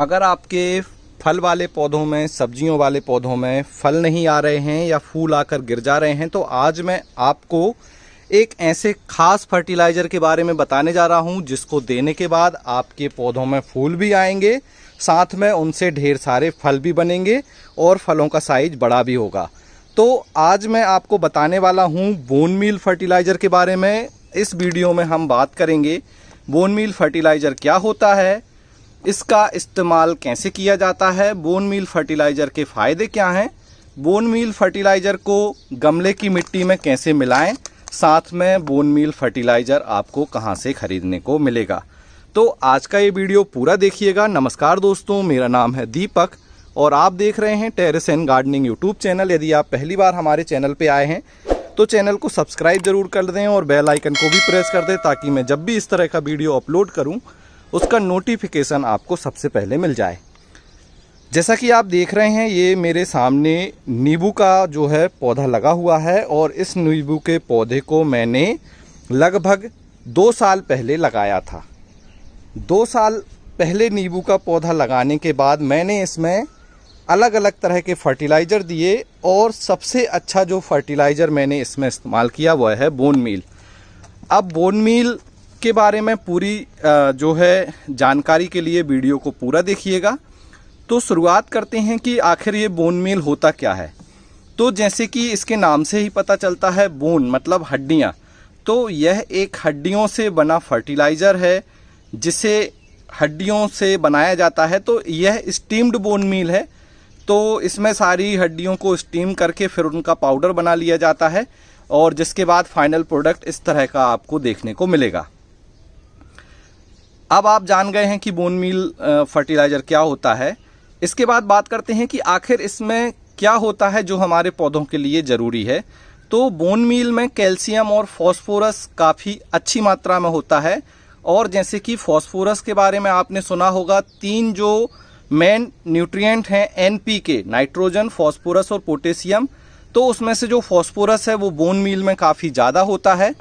अगर आपके फल वाले पौधों में सब्जियों वाले पौधों में फल नहीं आ रहे हैं या फूल आकर गिर जा रहे हैं तो आज मैं आपको एक ऐसे खास फर्टिलाइज़र के बारे में बताने जा रहा हूं जिसको देने के बाद आपके पौधों में फूल भी आएंगे साथ में उनसे ढेर सारे फल भी बनेंगे और फलों का साइज बड़ा भी होगा तो आज मैं आपको बताने वाला हूँ बोन फर्टिलाइज़र के बारे में इस वीडियो में हम बात करेंगे बोन फर्टिलाइज़र क्या होता है इसका इस्तेमाल कैसे किया जाता है बोन मील फर्टिलाइज़र के फ़ायदे क्या हैं बोन मील फर्टिलाइज़र को गमले की मिट्टी में कैसे मिलाएं साथ में बोन मील फर्टिलाइज़र आपको कहाँ से ख़रीदने को मिलेगा तो आज का ये वीडियो पूरा देखिएगा नमस्कार दोस्तों मेरा नाम है दीपक और आप देख रहे हैं terrace and gardening YouTube channel यदि आप पहली बार हमारे चैनल पर आए हैं तो चैनल को सब्सक्राइब जरूर कर दें और बेलाइकन को भी प्रेस कर दें ताकि मैं जब भी इस तरह का वीडियो अपलोड करूँ उसका नोटिफिकेशन आपको सबसे पहले मिल जाए जैसा कि आप देख रहे हैं ये मेरे सामने नींबू का जो है पौधा लगा हुआ है और इस नींबू के पौधे को मैंने लगभग दो साल पहले लगाया था दो साल पहले नींबू का पौधा लगाने के बाद मैंने इसमें अलग अलग तरह के फर्टिलाइज़र दिए और सबसे अच्छा जो फर्टिलाइज़र मैंने इसमें इस्तेमाल किया वह है बोन मील अब बोन मील इसके बारे में पूरी जो है जानकारी के लिए वीडियो को पूरा देखिएगा तो शुरुआत करते हैं कि आखिर ये बोन मील होता क्या है तो जैसे कि इसके नाम से ही पता चलता है बोन मतलब हड्डियाँ तो यह एक हड्डियों से बना फर्टिलाइज़र है जिसे हड्डियों से बनाया जाता है तो यह स्टीम्ड बोन मील है तो इसमें सारी हड्डियों को स्टीम करके फिर उनका पाउडर बना लिया जाता है और जिसके बाद फाइनल प्रोडक्ट इस तरह का आपको देखने को मिलेगा अब आप जान गए हैं कि बोन मील फर्टिलाइज़र क्या होता है इसके बाद बात करते हैं कि आखिर इसमें क्या होता है जो हमारे पौधों के लिए ज़रूरी है तो बोन मील में कैल्शियम और फॉस्फोरस काफ़ी अच्छी मात्रा में होता है और जैसे कि फॉस्फोरस के बारे में आपने सुना होगा तीन जो मेन न्यूट्रिएंट हैं एनपीके नाइट्रोजन फॉस्फोरस और पोटेशियम तो उसमें से जो फॉस्फोरस है वो बोन मील में काफ़ी ज़्यादा होता है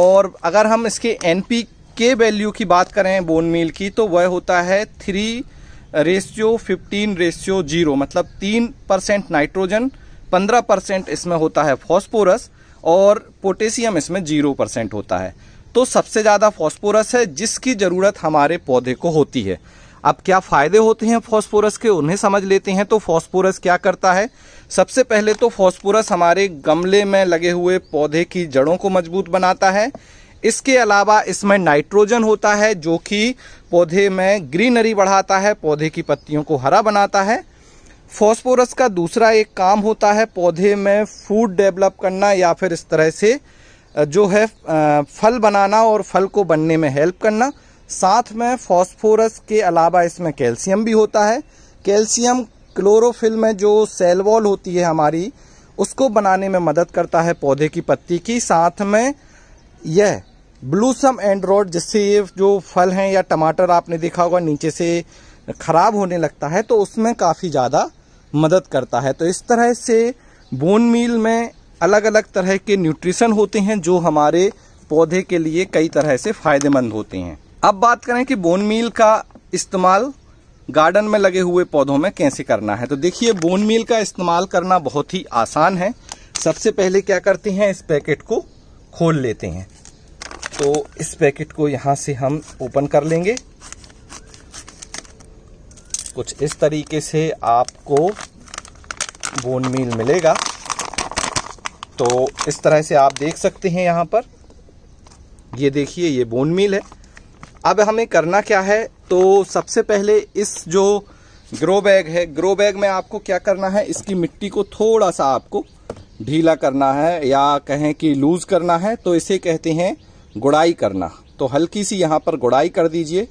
और अगर हम इसके एन पी के वैल्यू की बात करें बोन मील की तो वह होता है three ratio fifteen ratio zero मतलब तीन परसेंट नाइट्रोजन पंद्रह परसेंट इसमें होता है फॉस्फोरस और पोटेशियम इसमें जीरो परसेंट होता है तो सबसे ज़्यादा फॉस्फोरस है जिसकी ज़रूरत हमारे पौधे को होती है अब क्या फ़ायदे होते हैं फॉस्फोरस के उन्हें समझ लेते हैं तो फॉस्फोरस क्या करता है सबसे पहले तो फॉस्फोरस हमारे गमले में लगे हुए पौधे की जड़ों को मजबूत बनाता है इसके अलावा इसमें नाइट्रोजन होता है जो कि पौधे में ग्रीनरी बढ़ाता है पौधे की पत्तियों को हरा बनाता है फॉस्फोरस का दूसरा एक काम होता है पौधे में फूड डेवलप करना या फिर इस तरह से जो है फल बनाना और फल को बनने में हेल्प करना साथ में फॉस्फोरस के अलावा इसमें कैल्शियम भी होता है कैल्शियम क्लोरोफिल में जो सेल वॉल होती है हमारी उसको बनाने में मदद करता है पौधे की पत्ती की साथ में यह ब्लूसम एंड रोड जिससे ये जो फल हैं या टमाटर आपने देखा होगा नीचे से ख़राब होने लगता है तो उसमें काफ़ी ज़्यादा मदद करता है तो इस तरह से बोन मील में अलग अलग तरह के न्यूट्रिशन होते हैं जो हमारे पौधे के लिए कई तरह से फ़ायदेमंद होते हैं अब बात करें कि बोन मील का इस्तेमाल गार्डन में लगे हुए पौधों में कैसे करना है तो देखिए बोन मील का इस्तेमाल करना बहुत ही आसान है सबसे पहले क्या करते हैं इस पैकेट को खोल लेते हैं तो इस पैकेट को यहाँ से हम ओपन कर लेंगे कुछ इस तरीके से आपको बोन मील मिलेगा तो इस तरह से आप देख सकते हैं यहाँ पर ये देखिए ये बोन मील है अब हमें करना क्या है तो सबसे पहले इस जो ग्रो बैग है ग्रो बैग में आपको क्या करना है इसकी मिट्टी को थोड़ा सा आपको ढीला करना है या कहें कि लूज करना है तो इसे कहते हैं गुड़ाई करना तो हल्की सी यहाँ पर गुड़ाई कर दीजिए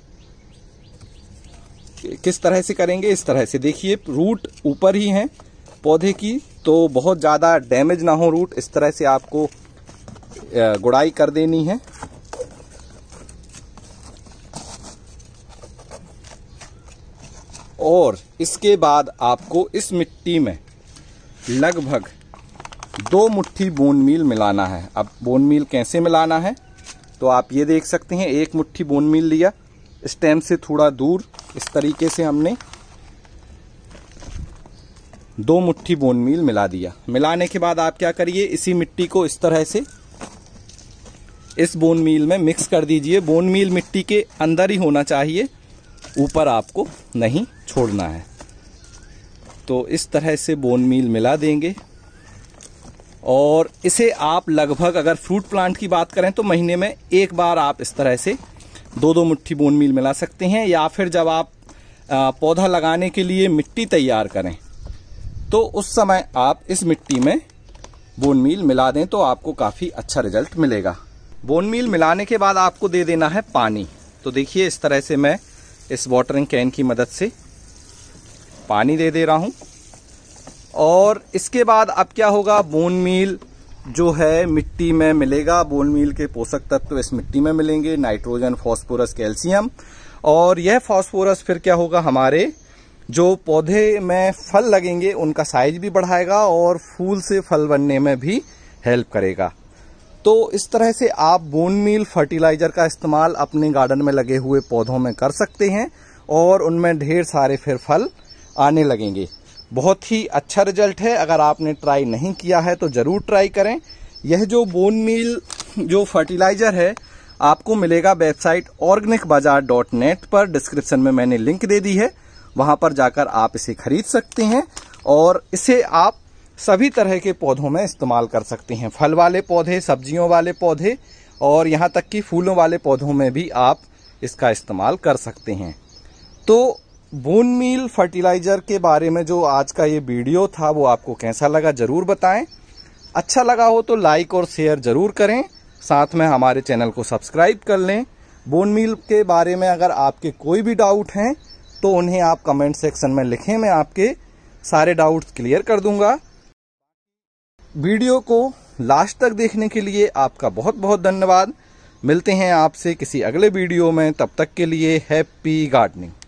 किस तरह से करेंगे इस तरह से देखिए रूट ऊपर ही हैं पौधे की तो बहुत ज़्यादा डैमेज ना हो रूट इस तरह से आपको गुड़ाई कर देनी है और इसके बाद आपको इस मिट्टी में लगभग दो मुट्ठी बोन मिल मिलाना है अब बोन कैसे मिलाना है तो आप ये देख सकते हैं एक मुट्ठी बोन मिल लिया स्टेम से थोड़ा दूर इस तरीके से हमने दो मुट्ठी बोन मिल मिला दिया मिलाने के बाद आप क्या करिए इसी मिट्टी को इस तरह से इस बोन मिल में मिक्स कर दीजिए बोन मिल मिट्टी के अंदर ही होना चाहिए ऊपर आपको नहीं छोड़ना है तो इस तरह से बोन मिल मिला देंगे और इसे आप लगभग अगर फ्रूट प्लांट की बात करें तो महीने में एक बार आप इस तरह से दो दो मुट्ठी बोन मील मिला सकते हैं या फिर जब आप पौधा लगाने के लिए मिट्टी तैयार करें तो उस समय आप इस मिट्टी में बोन मील मिला दें तो आपको काफ़ी अच्छा रिजल्ट मिलेगा बोन मील मिलाने के बाद आपको दे देना है पानी तो देखिए इस तरह से मैं इस वाटरिंग कैन की मदद से पानी दे दे रहा हूँ और इसके बाद अब क्या होगा बोन मील जो है मिट्टी में मिलेगा बोन मील के पोषक तत्व तो इस मिट्टी में मिलेंगे नाइट्रोजन फॉस्फोरस कैल्शियम और यह फॉस्फोरस फिर क्या होगा हमारे जो पौधे में फल लगेंगे उनका साइज भी बढ़ाएगा और फूल से फल बनने में भी हेल्प करेगा तो इस तरह से आप बोन मील फर्टिलाइजर का इस्तेमाल अपने गार्डन में लगे हुए पौधों में कर सकते हैं और उनमें ढेर सारे फिर फल आने लगेंगे बहुत ही अच्छा रिजल्ट है अगर आपने ट्राई नहीं किया है तो ज़रूर ट्राई करें यह जो बोन मील जो फर्टिलाइज़र है आपको मिलेगा website organic bazaar dot net पर डिस्क्रिप्शन में मैंने लिंक दे दी है वहाँ पर जाकर आप इसे खरीद सकते हैं और इसे आप सभी तरह के पौधों में इस्तेमाल कर सकते हैं फल वाले पौधे सब्जियों वाले पौधे और यहाँ तक कि फूलों वाले पौधों में भी आप इसका इस्तेमाल कर सकते हैं तो बोन मील फर्टिलाइज़र के बारे में जो आज का ये वीडियो था वो आपको कैसा लगा ज़रूर बताएं अच्छा लगा हो तो लाइक और शेयर ज़रूर करें साथ में हमारे चैनल को सब्सक्राइब कर लें बोन मील के बारे में अगर आपके कोई भी डाउट हैं तो उन्हें आप कमेंट सेक्शन में लिखें मैं आपके सारे डाउट्स क्लियर कर दूंगा वीडियो को लास्ट तक देखने के लिए आपका बहुत बहुत धन्यवाद मिलते हैं आपसे किसी अगले वीडियो में तब तक के लिए हैप्पी गार्डनिंग